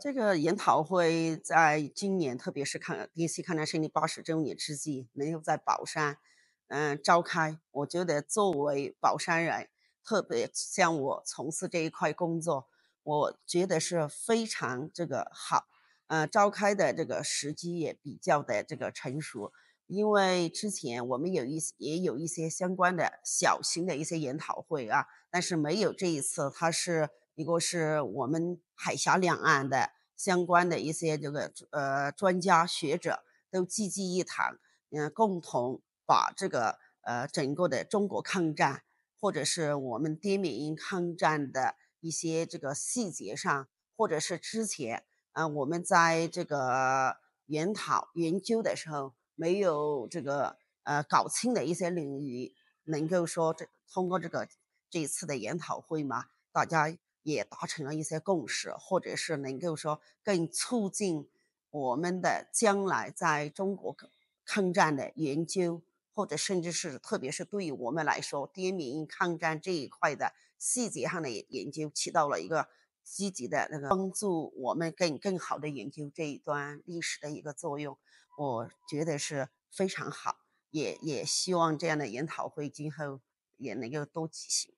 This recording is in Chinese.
这个研讨会在今年，特别是抗 DC 抗战胜利八十周年之际，能够在宝山，嗯，召开，我觉得作为宝山人，特别像我从事这一块工作，我觉得是非常这个好，呃，召开的这个时机也比较的这个成熟，因为之前我们有一也有一些相关的小型的一些研讨会啊，但是没有这一次，它是。一个是我们海峡两岸的相关的一些这个呃专家学者都聚集一堂，嗯，共同把这个呃整个的中国抗战或者是我们滇缅因抗战的一些这个细节上，或者是之前啊我们在这个研讨研究的时候没有这个呃搞清的一些领域，能够说这通过这个这一次的研讨会嘛，大家。也达成了一些共识，或者是能够说更促进我们的将来在中国抗战的研究，或者甚至是特别是对于我们来说，滇缅抗战这一块的细节上的研究，起到了一个积极的那个帮助我们更更好的研究这一段历史的一个作用。我觉得是非常好，也也希望这样的研讨会今后也能够多举行。